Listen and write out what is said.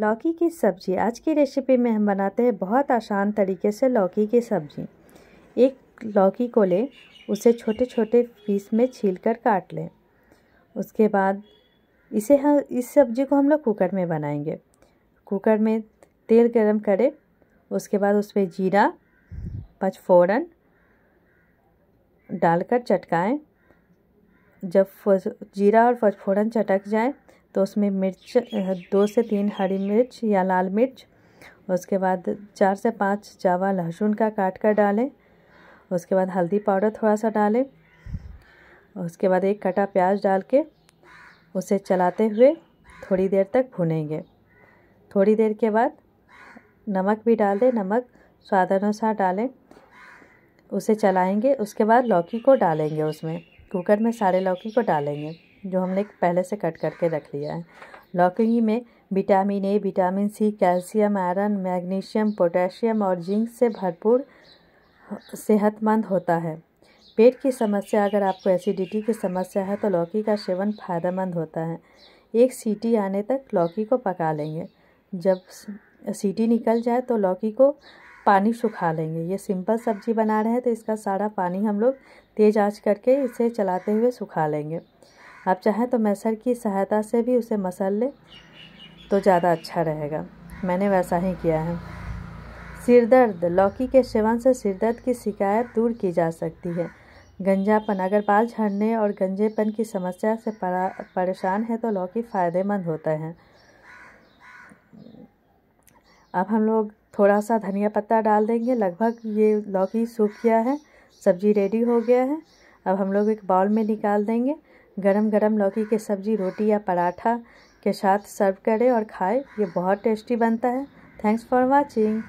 लौकी की सब्ज़ी आज की रेसिपी में हम बनाते हैं बहुत आसान तरीके से लौकी की सब्ज़ी एक लौकी को ले उसे छोटे छोटे पीस में छील कर काट लें उसके बाद इसे हम इस सब्ज़ी को हम लोग कुकर में बनाएंगे कुकर में तेल गरम करें उसके बाद उस पर जीरा पचफोरन डालकर चटकाएं जब जीरा और पचफोरन चटक जाए तो उसमें मिर्च दो से तीन हरी मिर्च या लाल मिर्च उसके बाद चार से पाँच जावा लहसुन का काट कर डालें उसके बाद हल्दी पाउडर थोड़ा सा डालें उसके बाद एक कटा प्याज डाल के उसे चलाते हुए थोड़ी देर तक भुनेंगे थोड़ी देर के बाद नमक भी डाल दें नमक स्वाद अनुसार डालें उसे चलाएंगे उसके बाद लौकी को डालेंगे उसमें कुकर में सारे लौकी को डालेंगे जो हमने पहले से कट करके रख लिया है लौकी में vitamin A vitamin C calcium iron magnesium potassium और जिंक से भरपूर सेहतमंद होता है पेट की समस्या अगर आपको एसिडिटी की समस्या है तो लौकी का सेवन फ़ायदेमंद होता है एक सीटी आने तक लौकी को पका लेंगे जब सीटी निकल जाए तो लौकी को पानी सुखा लेंगे ये सिंपल सब्जी बना रहे हैं तो इसका सारा पानी हम लोग तेज़ आँच करके इसे चलाते हुए सुखा लेंगे आप चाहें तो मैसर की सहायता से भी उसे मसल लें तो ज़्यादा अच्छा रहेगा मैंने वैसा ही किया है सिरदर्द लौकी के सेवन से सिरदर्द की शिकायत दूर की जा सकती है गंजापन अगर बाल झड़ने और गंजेपन की समस्या से परेशान है तो लौकी फ़ायदेमंद होता है अब हम लोग थोड़ा सा धनिया पत्ता डाल देंगे लगभग ये लौकी सूख गया है सब्जी रेडी हो गया है अब हम लोग एक बाउल में निकाल देंगे गरम गरम लौकी की सब्ज़ी रोटी या पराठा के साथ सर्व करें और खाएं ये बहुत टेस्टी बनता है थैंक्स फॉर वाचिंग